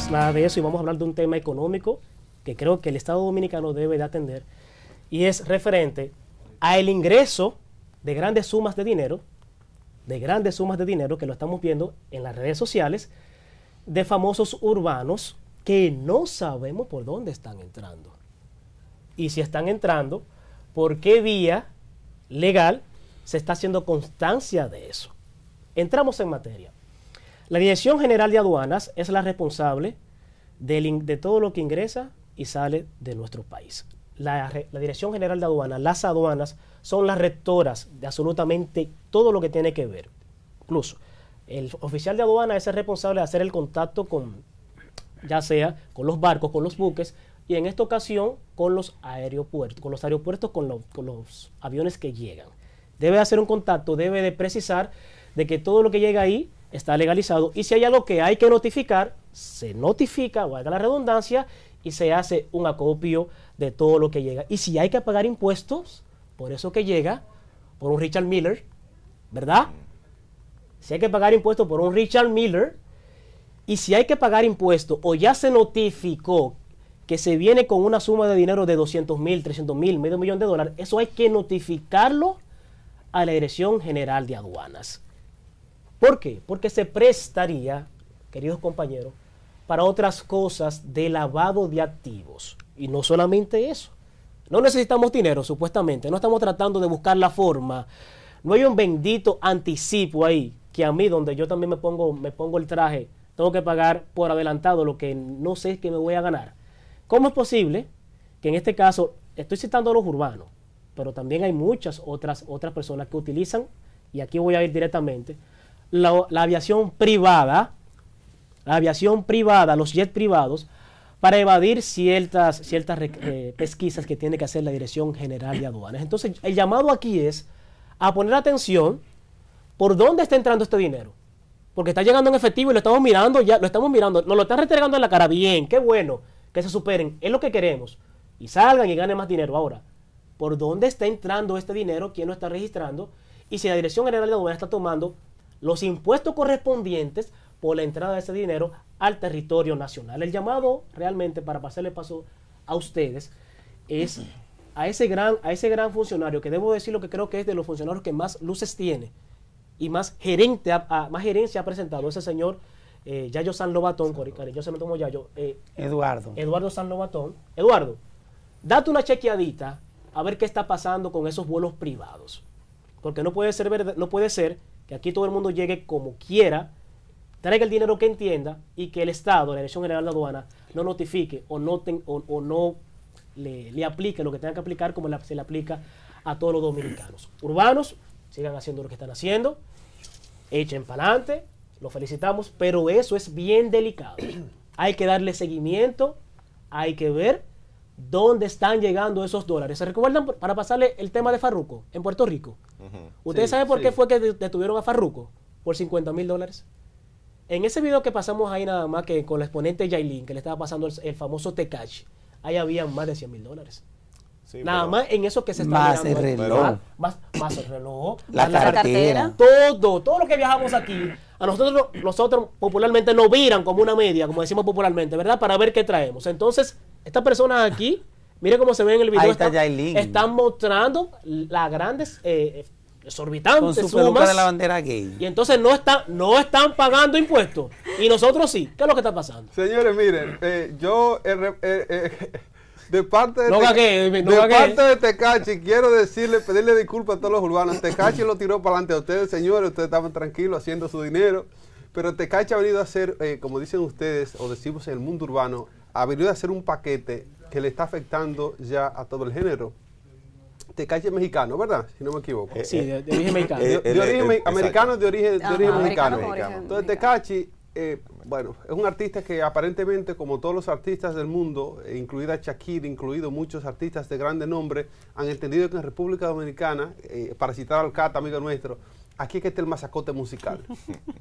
Pues, nada de eso y vamos a hablar de un tema económico que creo que el Estado Dominicano debe de atender y es referente a el ingreso de grandes sumas de dinero, de grandes sumas de dinero que lo estamos viendo en las redes sociales, de famosos urbanos que no sabemos por dónde están entrando. Y si están entrando, ¿por qué vía legal se está haciendo constancia de eso? Entramos en materia. La Dirección General de Aduanas es la responsable de todo lo que ingresa y sale de nuestro país. La, Dirección General de Aduanas, las aduanas, son las rectoras de absolutamente todo lo que tiene que ver. Incluso el oficial de aduana es el responsable de hacer el contacto con, ya sea con los barcos, con los buques, y en esta ocasión con los aeropuertos, con los aeropuertos, con los aviones que llegan. Debe hacer un contacto, debe de precisar de que todo lo que llega ahí está legalizado. Y si hay algo que hay que notificar, se notifica, valga la redundancia, y se hace un acopio de todo lo que llega. Y si hay que pagar impuestos, por eso que llega, por un Richard Miller, ¿verdad? Si hay que pagar impuestos por un Richard Miller, y si hay que pagar impuestos o ya se notificó que se viene con una suma de dinero de 200 mil, 300 mil, medio millón de dólares, eso hay que notificarlo a la Dirección General de Aduanas. ¿Por qué? Porque se prestaría, queridos compañeros, para otras cosas de lavado de activos. Y no solamente eso. No necesitamos dinero, supuestamente. No estamos tratando de buscar la forma. No hay un bendito anticipo ahí, que a mí, donde yo también me pongo, me pongo el traje, tengo que pagar por adelantado lo que no sé es que me voy a ganar. ¿Cómo es posible que en este caso, estoy citando a los urbanos, pero también hay muchas otras, otras personas que utilizan, y aquí voy a ir directamente, la, aviación privada, la aviación privada, los jets privados, para evadir ciertas, ciertas eh, pesquisas que tiene que hacer la Dirección General de Aduanas. Entonces, el llamado aquí es a poner atención por dónde está entrando este dinero. Porque está llegando en efectivo y lo estamos mirando, ya lo estamos mirando, nos lo están entregando en la cara. Bien, qué bueno que se superen, es lo que queremos. Y salgan y ganen más dinero. Ahora, ¿por dónde está entrando este dinero? ¿Quién lo está registrando? Y si la Dirección General de Aduanas está tomando los impuestos correspondientes por la entrada de ese dinero al territorio nacional. El llamado realmente, para pasarle paso a ustedes, es a ese gran, a ese gran funcionario, que debo decir lo que creo que es de los funcionarios que más luces tiene y más, gerente más gerencia ha presentado ese señor eh, Yayo San Lobatón, me tomo Yayo. Eh, Eduardo. Eduardo San Lobatón. Eduardo, date una chequeadita a ver qué está pasando con esos vuelos privados. Porque no puede ser, verdad, no puede ser que aquí todo el mundo llegue como quiera, traiga el dinero que entienda y que el Estado, la Dirección General de Aduana, no notifique o no, o, no le, aplique lo que tenga que aplicar como se le aplica a todos los dominicanos. Urbanos, sigan haciendo lo que están haciendo, echen para adelante, lo felicitamos, pero eso es bien delicado. hay que darle seguimiento, hay que ver dónde están llegando esos dólares. ¿Se recuerdan para pasarle el tema de Farruco en Puerto Rico? ¿Ustedes saben por qué fue que detuvieron a Farruco? Por 50 mil dólares. En ese video que pasamos ahí nada más que con la exponente Yailin, que le estaba pasando el, famoso Tecach, ahí había más de 100 mil dólares. nada más en eso que se está más el reloj. Más, el reloj. La, Todo, todo lo que viajamos aquí. A nosotros, nosotros popularmente nos viran como una media, como decimos popularmente, ¿verdad? Para ver qué traemos. Entonces, estas personas aquí, miren cómo se ve en el video. están, mostrando las grandes eh, eh, exorbitantes Con su sumas. de la bandera gay. Y entonces no, está, no están pagando impuestos. Y nosotros sí. ¿Qué es lo que está pasando? Señores, miren, eh, yo de parte de, parte de Tecachi quiero decirle, pedirle disculpas a todos los urbanos. Tecachi lo tiró para adelante a ustedes, señores. Ustedes estaban tranquilos haciendo su dinero. Pero Tecachi ha venido a hacer, como dicen ustedes, o decimos en el mundo urbano, ha venido a hacer un paquete que le está afectando ya a todo el género. De calle mexicano, ¿verdad? Si no me equivoco. sí, de, origen mexicano. de, origen eh, eh, americano, de origen, de mexicano. Entonces, Tecachi, eh, bueno, es un artista que aparentemente, como todos los artistas del mundo, incluida Shakira, incluido muchos artistas de grande nombre, han entendido que en República Dominicana, para citar al Cata, amigo nuestro, aquí es que está el masacote musical.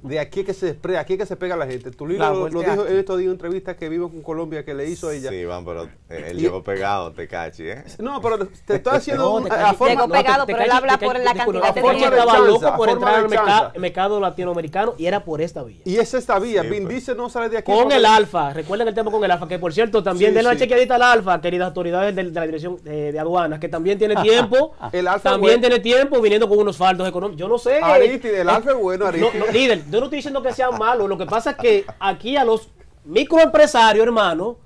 De aquí es que se desprea aquí es que se pega la gente. tu libro lo, dijo en estos en entrevista que vivo con Colombia que le hizo ella. Sí, van, pero el llegó pegado, te cachi, ¿eh? No, pero te estoy haciendo no, te a, pegado, pero él habla por la cantidad de estaba loco por entrar al mercado, mercado, latinoamericano y era por esta vía. Y es esta vía. Vin pues. dice no sale de aquí. Con el Alfa. Recuerden el tema con el Alfa, que por cierto, también denle una chequeadita al Alfa, queridas autoridades de, la Dirección de Aduanas, que también tiene tiempo. El Alfa también tiene tiempo viniendo con unos faltos económicos. Yo no sé del bueno, No, no, líder, yo no estoy diciendo que sea malo, Lo que pasa es que aquí a los microempresarios, hermano,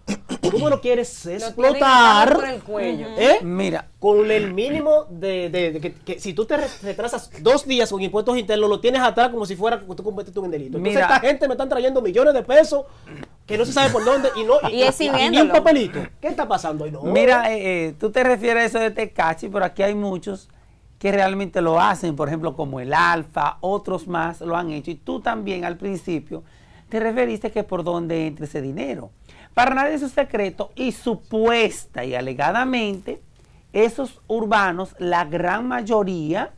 tú no lo quieres explotar. ¿eh? Mira. Con el mínimo de, que, si tú te retrasas dos días con impuestos internos, lo tienes atrás como si fuera que tú cometiste un delito. Entonces, esta gente me están trayendo millones de pesos que no se sabe por dónde y no y, un papelito. ¿Qué está pasando ahí? No. Mira, eh, eh, tú te refieres a eso de Tecachi, pero aquí hay muchos que realmente lo hacen, por ejemplo, como el Alfa, otros más lo han hecho, y tú también al principio te referiste que por dónde entra ese dinero. Para nadie es un secreto y supuesta y alegadamente, esos urbanos, la gran mayoría,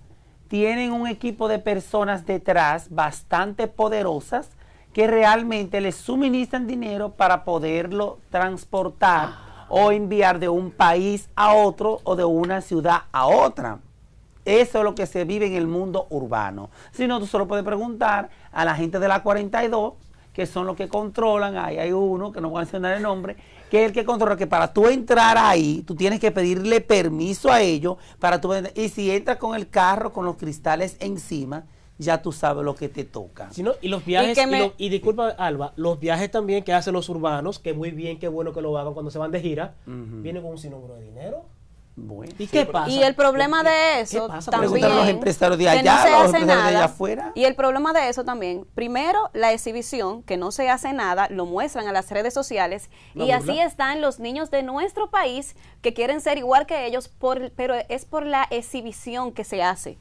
tienen un equipo de personas detrás bastante poderosas que realmente les suministran dinero para poderlo transportar ah. o enviar de un país a otro o de una ciudad a otra. Eso es lo que se vive en el mundo urbano. Si no, tú solo puedes preguntar a la gente de la 42, que son los que controlan, ahí hay uno, que no voy a mencionar el nombre, que es el que controla, que para tú entrar ahí, tú tienes que pedirle permiso a ellos, para tú, y si entras con el carro, con los cristales encima, ya tú sabes lo que te toca. y los viajes, y, disculpa Alba, los viajes también que hacen los urbanos, que muy bien, qué bueno que lo hagan cuando se van de gira, vienen con un sinnúmero de dinero. ¿Y qué pasa? Y el problema de eso también. Y el problema de eso también. Primero, la exhibición, que no se hace nada, lo muestran a las redes sociales. y así están los niños de nuestro país que quieren ser igual que ellos, pero es por la exhibición que se hace.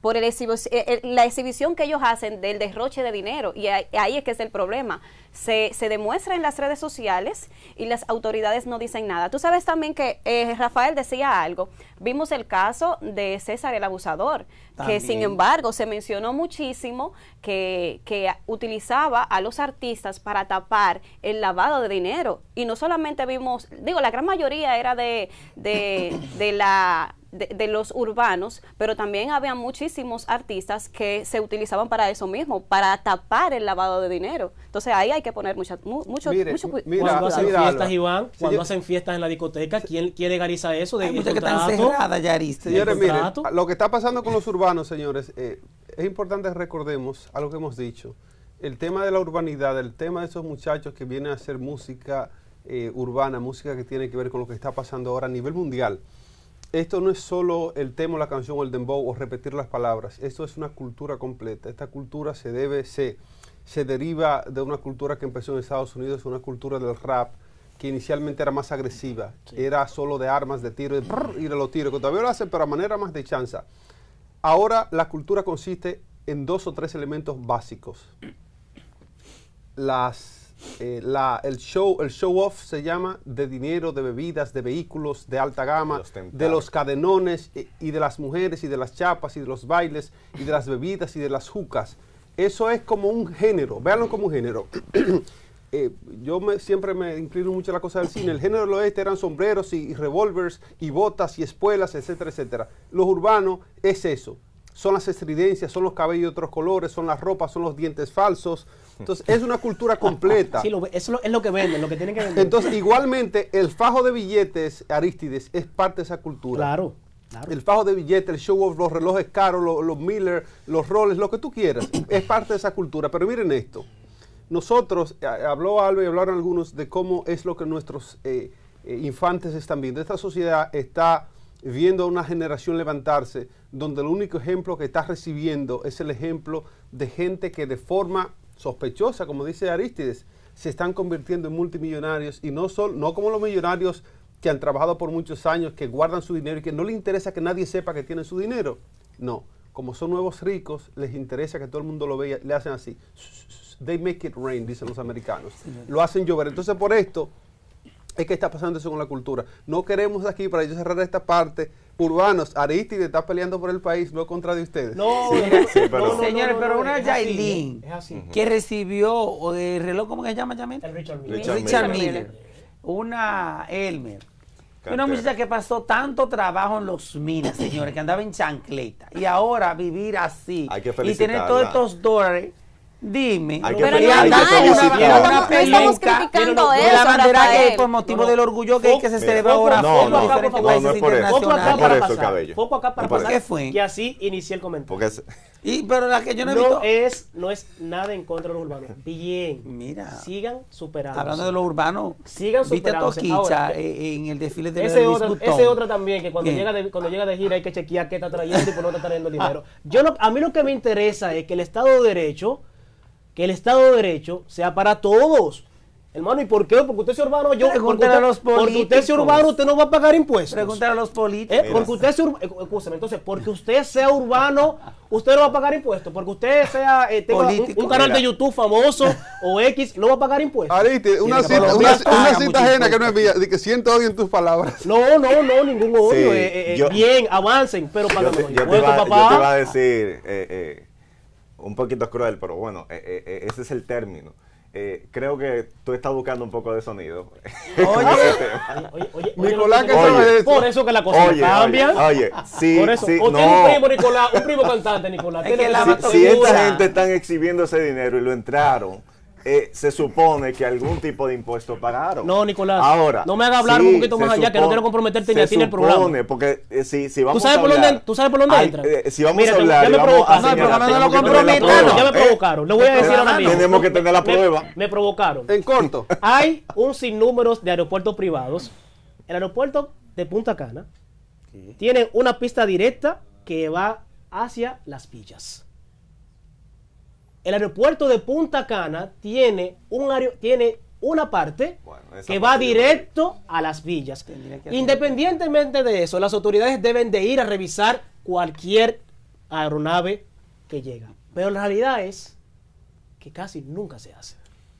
Por eh, eh, la exhibición que ellos hacen del derroche de dinero. Y ahí, es que es el problema. Se, demuestra en las redes sociales y las autoridades no dicen nada. Tú sabes también que eh, Rafael decía algo. Vimos el caso de César el abusador, que sin embargo se mencionó muchísimo que, utilizaba a los artistas para tapar el lavado de dinero. Y no solamente vimos, digo, la gran mayoría era de la de, los urbanos, pero también había muchísimos artistas que se utilizaban para eso mismo, para tapar el lavado de dinero. Entonces ahí hay que poner mucha, mucho, cuidado Cuando hacen fiestas, Iván, cuando hacen fiestas en la discoteca, ¿quién, quiere gariza eso? De, hay que están cerradas ya, Señores, lo que está pasando con los urbanos, señores, eh, es importante recordemos algo que hemos dicho. El tema de la urbanidad, el tema de esos muchachos que vienen a hacer música eh, urbana, música que tiene que ver con lo que está pasando ahora a nivel mundial esto no es solo el tema, la canción o el dembow o repetir las palabras. Esto es una cultura completa. Esta cultura se debe, se, se deriva de una cultura que empezó en Estados Unidos, una cultura del rap que inicialmente era más agresiva. Era solo de armas, de tiro, y de ir los tiros, que todavía lo hacen, pero a manera más de chanza. Ahora la cultura consiste en dos o tres elementos básicos. Las eh, la, el, show, el show off se llama de dinero, de bebidas, de vehículos, de alta gama, de los cadenones eh, y, de las mujeres y de las chapas y de los bailes y de las bebidas y de las jucas. Eso es como un género, véanlo como un género. Eh, yo me, siempre me inclino mucho a la cosa del cine. El género del oeste eran sombreros y, revolvers y botas y espuelas, etcétera, etcétera. Los urbanos es eso son las estridencias, son los cabellos de otros colores, son las ropas, son los dientes falsos. Entonces, es una cultura completa. Sí, lo, es, lo, que venden, lo que tienen que vender. Entonces, igualmente, el fajo de billetes, Aristides, es parte de esa cultura. Claro. Claro. El fajo de billetes, el show of los relojes caros, los, Miller, los Rolls, lo que tú quieras, es parte de esa cultura. Pero miren esto. Nosotros, eh, habló Alba y hablaron algunos de cómo es lo que nuestros eh, eh, infantes están viendo. Esta sociedad está viendo a una generación levantarse donde el único ejemplo que está recibiendo es el ejemplo de gente que de forma sospechosa, como dice Aristides, se están convirtiendo en multimillonarios y no, solo, no como los millonarios que han trabajado por muchos años, que guardan su dinero y que no les interesa que nadie sepa que tienen su dinero. No, como son nuevos ricos, les interesa que todo el mundo lo vea, le hacen así. They make it rain, dicen los americanos. Lo hacen llover. Entonces por esto es que está pasando eso con la cultura. No queremos aquí, para ellos cerrar esta parte, urbanos, Aristide está peleando por el país, no contra de ustedes. No, señores, pero una Jailin que recibió, o de reloj, ¿cómo se llama? El Richard Miller. Richard, Miller. Una Elmer. Una muchacha que pasó tanto trabajo en los minas, señores, que andaba en chancleta. Y ahora vivir así. y tener todos estos dólares Dime, pero pelear, no, hay que solicitar. Una, una no, la bandera que por motivo del orgullo gay que se celebra ahora no, no, no, no, es por acá para pasar, Poco acá para pasar, ¿qué fue? que así inicié el comentario. y, pero la que yo no he visto. Es, no es nada en contra de los urbanos, bien, Mira, sigan superando. Hablando de los urbanos, sigan superando. Viste a en el desfile de ese otro, Ese otro también, que cuando llega, de, cuando llega de gira hay que chequear qué está trayendo y por no está trayendo dinero. Yo no, a mí lo que me interesa es que el Estado de Derecho que el Estado de Derecho sea para todos. Hermano, ¿y por qué? Porque usted es urbano, yo. Porque usted, a Porque usted es urbano, usted no va a pagar impuestos. a los políticos. Eh, porque usted sea urbano. Eh, entonces, porque usted sea urbano, usted no va a pagar impuestos. Porque usted sea. Eh, tenga un, canal de YouTube famoso o X, no va a pagar impuestos. Ariste, una, cita, una, cita ajena que no es mía. que siento odio en tus palabras. No, no, no, ningún odio. bien, avancen, pero para yo, yo, a decir un poquito cruel, pero bueno, eh, eh, eh, ese es el término. Eh, creo que tú estás buscando un poco de sonido. Oye, oye, oye, Nicolás, que de eso? Por eso que la cosa cambia. Oye, sí, Sí, oh, no. un primo, Nicolás, un primo cantante, Nicolás. si, esta gente están exhibiendo ese dinero y lo entraron eh, se supone que algún tipo de impuesto pagaron. No, Nicolás. Ahora. No me hagas hablar un poquito más allá, que no quiero comprometerte ni a ti en el programa. porque eh, si, si, vamos a hablar, ¿Tú sabes por dónde entra? Eh, si vamos a hablar. Ya me provocaron. No, lo Ya me provocaron. Lo voy a decir ahora mismo. Tenemos que tener la prueba. Me, provocaron. En corto. Hay un sinnúmero de aeropuertos privados. El aeropuerto de Punta Cana tiene una pista directa que va hacia las villas. El aeropuerto de Punta Cana tiene, un tiene una parte que va directo a las villas. Independientemente de eso, las autoridades deben de ir a revisar cualquier aeronave que llega. Pero la realidad es que casi nunca se hace.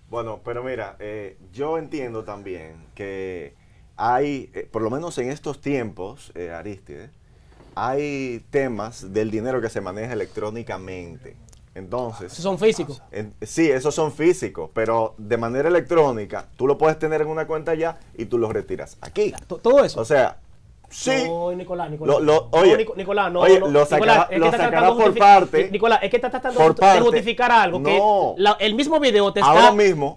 Bueno, pero mira, eh, yo entiendo también que hay, eh, por lo menos en estos tiempos, eh, hay temas del dinero que se maneja electrónicamente entonces. son físicos. sí, esos son físicos, pero de manera electrónica, tú lo puedes tener en una cuenta ya y tú lo retiras aquí. Todo eso. O sea, Sí. Nicolás, Nicolás. oye, Nicolás, Nicolás, lo sacará por parte. Nicolás, es que está tratando de justificar algo. No. Que el mismo video te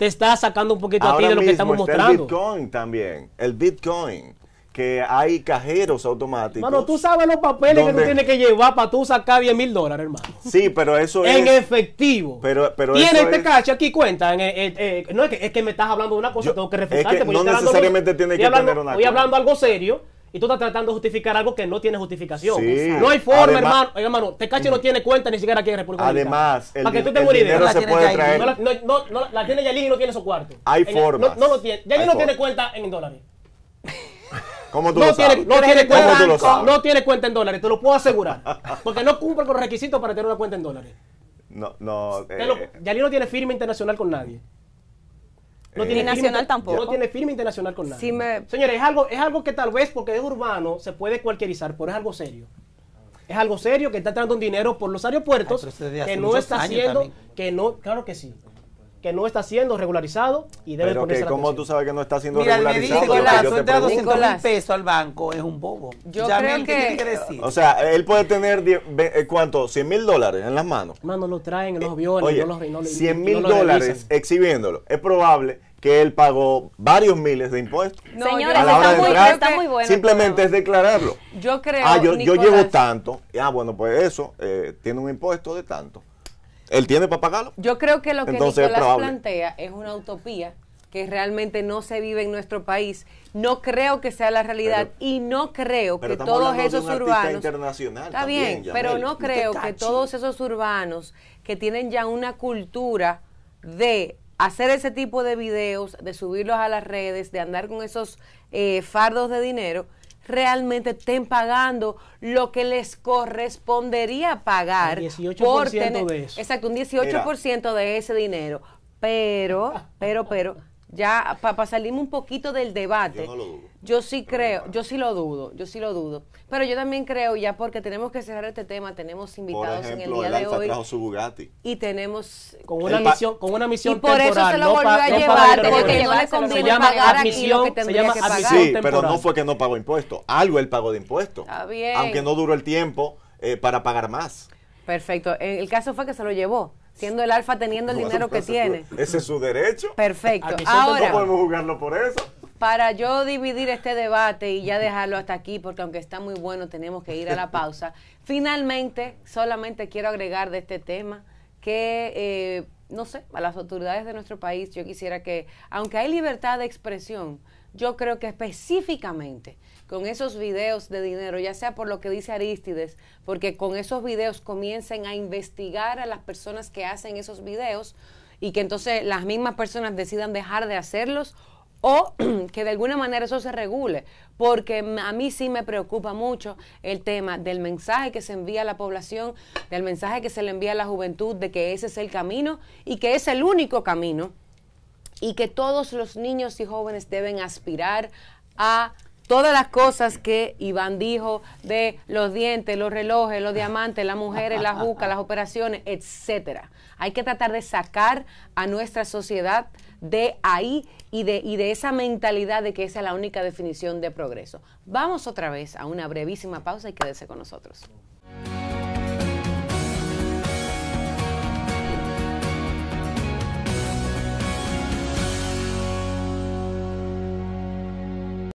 está, sacando un poquito a ti de lo que estamos está mostrando. El Bitcoin también. El Bitcoin que hay cajeros automáticos. Mano, tú sabes los papeles que tú tienes que llevar para tú sacar 10 mil dólares, hermano. Sí, pero eso es. En efectivo. Pero, pero Tiene este aquí cuenta. no es que, es que me estás hablando de una cosa, tengo que refutarte. Es no necesariamente hablando, tiene que tener una. Estoy hablando algo serio y tú estás tratando de justificar algo que no tiene justificación. No hay forma, hermano. Oye, hermano, Tecache este no tiene cuenta ni siquiera aquí en República Dominicana. Además, el, para que la, se puede traer. No, la tiene Yalín y no tiene su cuarto. Hay formas. No, no lo tiene. no tiene cuenta en dólares. ¿Cómo tú no, tiene, no, tiene cuenta, en dólares, te lo puedo asegurar. Porque no cumple con los requisitos para tener una cuenta en dólares. No, no. Eh, eh. no tiene firma internacional con nadie. No tiene ni nacional tampoco. No tiene firma internacional con nadie. Señores, es algo, es algo que tal vez porque es urbano se puede cualquierizar, pero es algo serio. Es algo serio que está entrando un dinero por los aeropuertos ah, que no está haciendo, que no, claro que sí que no está siendo regularizado y debe Pero ponerse que, ¿Cómo tú sabes que no está siendo Mira, regularizado? Mira, Nicolás, yo te de 200 mil pesos al banco, es un bobo. Yo ya creo que... Decir? O sea, él puede tener, eh, ¿cuánto? 100 mil dólares en las manos. Mano, lo traen en los aviones. Oye, no los, no, 100 mil dólares exhibiéndolo. Es probable que él pagó varios miles de impuestos. No, Señores, a la hora está, muy, entrar, bueno. Simplemente es declararlo. Yo creo. Ah, yo, yo llevo tanto. Ah, bueno, pues eso eh, tiene un impuesto de tanto él tiene para pagarlo. Yo creo que lo que Nicolás plantea es una utopía que realmente no se vive en nuestro país. No creo que sea la realidad y no creo que todos esos urbanos. Internacional está también, bien, pero no creo que todos esos urbanos que tienen ya una cultura de hacer ese tipo de videos, de subirlos a las redes, de andar con esos eh, fardos de dinero, realmente estén pagando lo que les correspondería pagar. por tener, Exacto, un 18% de ese dinero. Pero, pero, pero ya para salirme un poquito del debate, yo, no lo dudo. yo sí creo, yo sí lo dudo, yo sí lo dudo. Pero yo también creo, ya porque tenemos que cerrar este tema, tenemos invitados en el día de hoy. su Bugatti. Y tenemos con una misión, con una misión y por eso se lo volvió a llevar, porque, no le conviene se llama pagar admisión, aquí lo que se llama que pagar. Sí, pero no fue que no pagó impuestos, algo él pagó de impuestos. Está bien. Aunque no duró el tiempo eh, para pagar más. Perfecto. El caso fue que se lo llevó siendo el alfa teniendo el dinero que tiene. Ese es su derecho. Perfecto. Ahora, no podemos jugarlo por eso. Para yo dividir este debate y ya dejarlo hasta aquí, porque aunque está muy bueno, tenemos que ir a la pausa. Finalmente, solamente quiero agregar de este tema que, eh, no sé, a las autoridades de nuestro país yo quisiera que, aunque hay libertad de expresión, yo creo que específicamente con esos videos de dinero, ya sea por lo que dice Aristides, porque con esos videos comiencen a investigar a las personas que hacen esos videos y que entonces las mismas personas decidan dejar de hacerlos o que de alguna manera eso se regule, porque a mí sí me preocupa mucho el tema del mensaje que se envía a la población, del mensaje que se le envía a la juventud de que ese es el camino y que es el único camino y que todos los niños y jóvenes deben aspirar a todas las cosas que Iván dijo de los dientes, los relojes, los diamantes, las mujeres, la juca, las operaciones, etcétera. Hay que tratar de sacar a nuestra sociedad de ahí y de, y de esa mentalidad de que esa es la única definición de progreso. Vamos otra vez a una brevísima pausa y quédese con nosotros.